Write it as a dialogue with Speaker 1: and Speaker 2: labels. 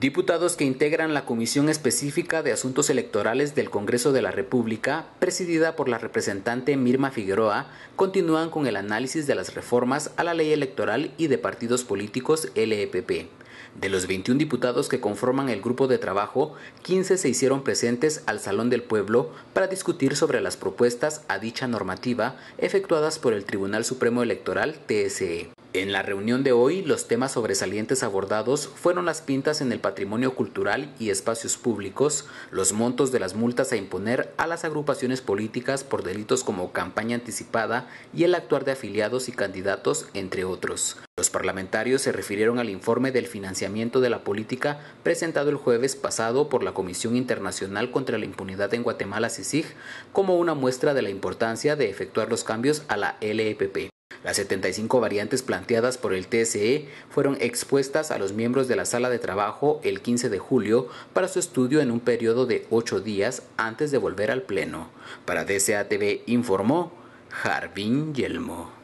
Speaker 1: Diputados que integran la Comisión Específica de Asuntos Electorales del Congreso de la República, presidida por la representante Mirma Figueroa, continúan con el análisis de las reformas a la ley electoral y de partidos políticos LEPP. De los 21 diputados que conforman el grupo de trabajo, 15 se hicieron presentes al Salón del Pueblo para discutir sobre las propuestas a dicha normativa efectuadas por el Tribunal Supremo Electoral TSE. En la reunión de hoy, los temas sobresalientes abordados fueron las pintas en el patrimonio cultural y espacios públicos, los montos de las multas a imponer a las agrupaciones políticas por delitos como campaña anticipada y el actuar de afiliados y candidatos, entre otros. Los parlamentarios se refirieron al informe del financiamiento de la política presentado el jueves pasado por la Comisión Internacional contra la Impunidad en Guatemala, CICIG, como una muestra de la importancia de efectuar los cambios a la LEPP. Las 75 variantes planteadas por el TSE fueron expuestas a los miembros de la sala de trabajo el 15 de julio para su estudio en un periodo de ocho días antes de volver al Pleno. Para DCATV informó Jarvin Yelmo.